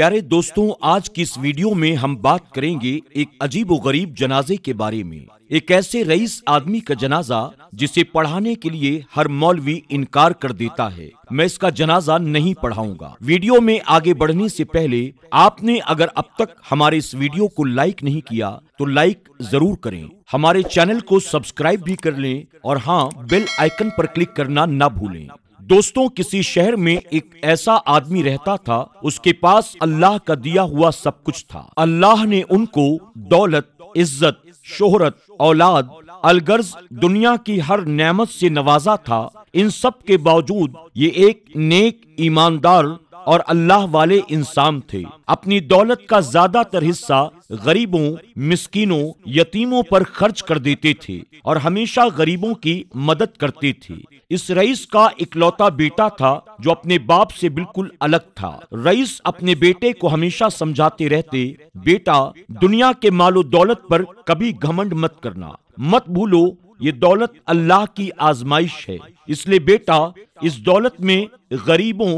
प्यारे दोस्तों आज की इस वीडियो में हम बात करेंगे एक अजीब गरीब जनाजे के बारे में एक ऐसे रईस आदमी का जनाजा जिसे पढ़ाने के लिए हर मौलवी इनकार कर देता है मैं इसका जनाजा नहीं पढ़ाऊंगा वीडियो में आगे बढ़ने से पहले आपने अगर अब तक हमारे इस वीडियो को लाइक नहीं किया तो लाइक जरूर करें हमारे चैनल को सब्सक्राइब भी कर लें और हाँ बेल आइकन पर क्लिक करना ना भूलें दोस्तों किसी शहर में एक ऐसा आदमी रहता था उसके पास अल्लाह का दिया हुआ सब कुछ था अल्लाह ने उनको दौलत इज्जत शोहरत औलाद अलगर्ज दुनिया की हर नेमत से नवाजा था इन सब के बावजूद ये एक नेक ईमानदार और अल्लाह वाले इंसान थे अपनी दौलत का ज्यादातर हिस्सा गरीबों मिस्किनों यतीमों पर खर्च कर देते थे और हमेशा गरीबों की मदद करते थे इस रईस का इकलौता बेटा था जो अपने बाप से बिल्कुल अलग था रईस अपने बेटे को हमेशा समझाते रहते बेटा दुनिया के मालो दौलत पर कभी घमंड मत करना मत भूलो ये दौलत अल्लाह की आजमाइश है इसलिए बेटा इस दौलत में गरीबों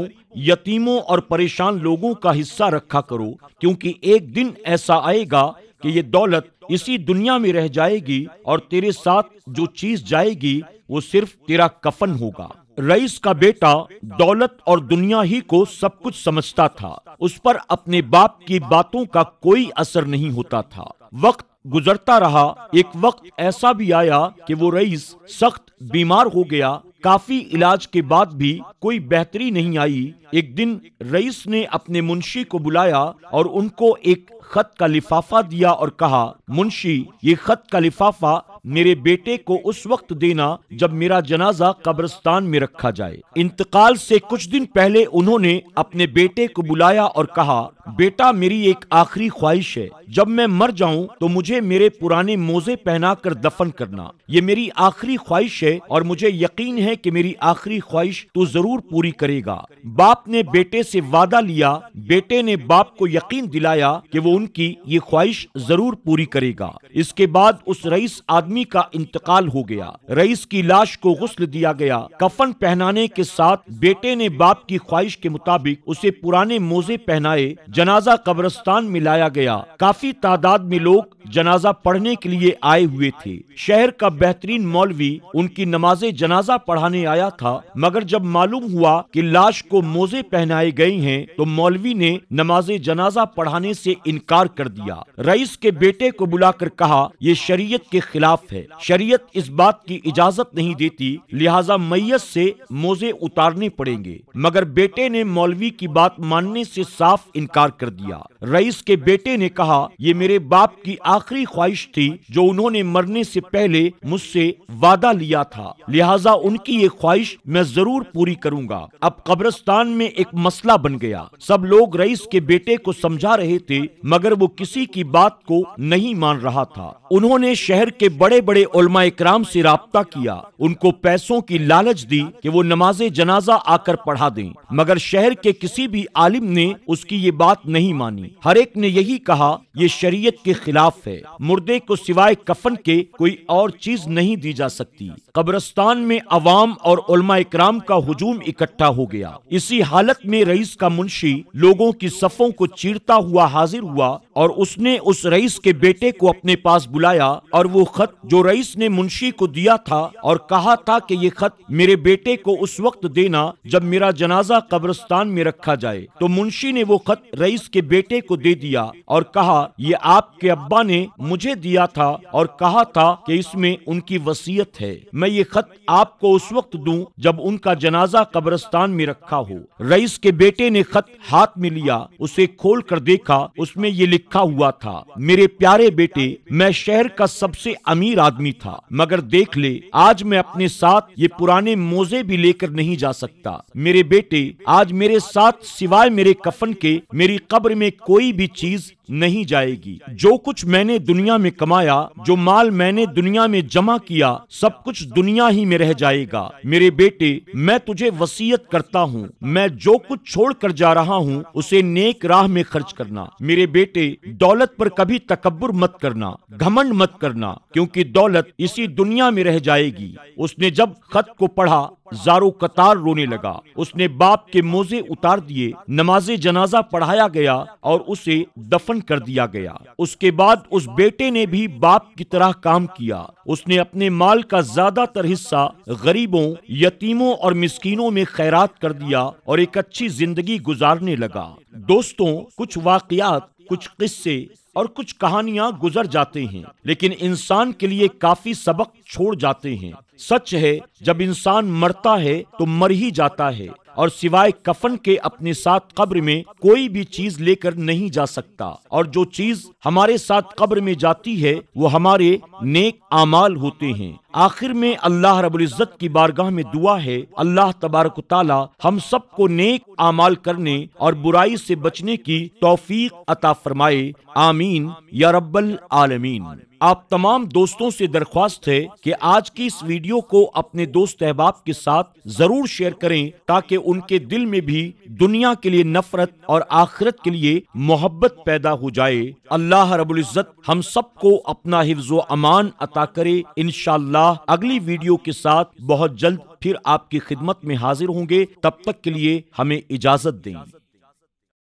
यतीमों और परेशान लोगों का हिस्सा रखा करो क्योंकि एक दिन ऐसा आएगा कि ये दौलत इसी दुनिया में रह जाएगी और तेरे साथ जो चीज जाएगी वो सिर्फ तेरा कफन होगा रईस का बेटा दौलत और दुनिया ही को सब कुछ समझता था उस पर अपने बाप की बातों का कोई असर नहीं होता था वक्त गुजरता रहा एक वक्त ऐसा भी आया कि वो रईस सख्त बीमार हो गया काफी इलाज के बाद भी कोई बेहतरी नहीं आई एक दिन रईस ने अपने मुंशी को बुलाया और उनको एक खत का लिफाफा दिया और कहा मुंशी ये खत का लिफाफा मेरे बेटे को उस वक्त देना जब मेरा जनाजा कब्रस्तान में रखा जाए इंतकाल से कुछ दिन पहले उन्होंने अपने बेटे को बुलाया और कहा बेटा मेरी एक आखिरी ख्वाहिश है जब मैं मर जाऊं तो मुझे मेरे पुराने मोजे पहना कर दफन करना ये मेरी आखिरी ख्वाहिश है और मुझे यकीन है कि मेरी आखिरी ख्वाहिश तो जरूर पूरी करेगा बाप ने बेटे से वादा लिया बेटे ने बाप को यकीन दिलाया कि वो उनकी ये ख्वाहिश जरूर पूरी करेगा इसके बाद उस रईस आदमी का इंतकाल हो गया रईस की लाश को गुस्ल दिया गया कफन पहनाने के साथ बेटे ने बाप की ख्वाहिश के मुताबिक उसे पुराने मोजे पहनाए जनाजा कब्रस्तान में लाया गया काफी तादाद में लोग जनाजा पढ़ने के लिए आए हुए थे शहर का बेहतरीन मौलवी उनकी नमाज जनाजा पढ़ाने आया था मगर जब मालूम हुआ कि लाश को मोजे पहनाए गए हैं तो मौलवी ने नमाज जनाजा पढ़ाने से इनकार कर दिया रईस के बेटे को बुलाकर कहा ये शरीयत के खिलाफ है शरीयत इस बात की इजाजत नहीं देती लिहाजा मैयत से मोजे उतारने पड़ेंगे मगर बेटे ने मौलवी की बात मानने से साफ इनकार इनकार कर दिया रईस के बेटे ने कहा ये मेरे बाप की आखिरी ख्वाहिश थी जो उन्होंने मरने से पहले मुझसे वादा लिया था लिहाजा उनकी ये ख्वाहिश मैं जरूर पूरी करूंगा अब कब्रस्तान में एक मसला बन गया सब लोग रईस के बेटे को समझा रहे थे मगर वो किसी की बात को नहीं मान रहा था उन्होंने शहर के बड़े बड़े उलमा इक्राम से रबता किया उनको पैसों की लालच दी कि वो नमाज जनाजा आकर पढ़ा दें मगर शहर के किसी भी आलिम ने उसकी ये बात बात नहीं मानी हर एक ने यही कहा ये शरीयत के खिलाफ है मुर्दे को सिवाय कफन के कोई और चीज नहीं दी जा सकती कब्रस्तान में अवाम और इक्राम का हजूम इकट्ठा हो गया इसी हालत में रईस का मुंशी लोगों की सफों को चीरता हुआ हाजिर हुआ और उसने उस रईस के बेटे को अपने पास बुलाया और वो खत जो रईस ने मुंशी को दिया था और कहा था कि ये खत मेरे बेटे को उस वक्त देना जब मेरा जनाजा कब्रस्तान में रखा जाए तो मुंशी ने वो खत रईस के बेटे को दे दिया और कहा ये आपके अब्बा ने मुझे दिया था और कहा था कि इसमें उनकी वसीयत है मैं ये खत आपको उस वक्त दूं जब उनका जनाजा कब्रस्तान में रखा हो रईस के बेटे ने खत हाथ में लिया उसे खोल कर देखा उसमें ये लिखा हुआ था मेरे प्यारे बेटे मैं शहर का सबसे अमीर आदमी था मगर देख ले आज मैं अपने साथ ये पुराने मोजे भी लेकर नहीं जा सकता मेरे बेटे आज मेरे साथ सिवाय मेरे कफन के मेरी मेरी कब्र में कोई भी चीज़ नहीं जाएगी जो कुछ मैंने दुनिया में कमाया जो माल मैंने दुनिया में जमा किया सब कुछ दुनिया ही में रह जाएगा मेरे बेटे मैं तुझे वसीयत करता हूँ मैं जो कुछ छोड़ कर जा रहा हूँ उसे नेक राह में खर्च करना मेरे बेटे दौलत पर कभी तकबर मत करना घमंड मत करना क्योंकि दौलत इसी दुनिया में रह जाएगी उसने जब खत को पढ़ा जारो कतार रोने लगा उसने बाप के मोजे उतार दिए नमाज जनाजा पढ़ाया गया और उसे दफन दफन कर दिया गया उसके बाद उस बेटे ने भी बाप की तरह काम किया उसने अपने माल का ज्यादातर हिस्सा गरीबों यतीमों और मिस्किनों में खैरात कर दिया और एक अच्छी जिंदगी गुजारने लगा दोस्तों कुछ वाकयात कुछ किस्से और कुछ कहानियां गुजर जाते हैं लेकिन इंसान के लिए काफी सबक छोड़ जाते हैं सच है जब इंसान मरता है तो मर ही जाता है और सिवाय कफन के अपने साथ कब्र में कोई भी चीज लेकर नहीं जा सकता और जो चीज हमारे साथ कब्र में जाती है वो हमारे नेक आमाल होते हैं आखिर में अल्लाह रबुल्जत की बारगाह में दुआ है अल्लाह तबारक ताला हम सबको नेक आमाल करने और बुराई से बचने की तौफीक अता फरमाए आमीन या रब्बल आलमीन आप तमाम दोस्तों से दरख्वास्त है कि आज की इस वीडियो को अपने दोस्त अहबाब के साथ जरूर शेयर करें ताकि उनके दिल में भी दुनिया के लिए नफरत और आखिरत के लिए मोहब्बत पैदा हो जाए अल्लाह रबुल इज़्ज़त हम सबको अपना हिफ्ज अमान अता करे इन अगली वीडियो के साथ बहुत जल्द फिर आपकी खिदमत में हाजिर होंगे तब तक के लिए हमें इजाजत दें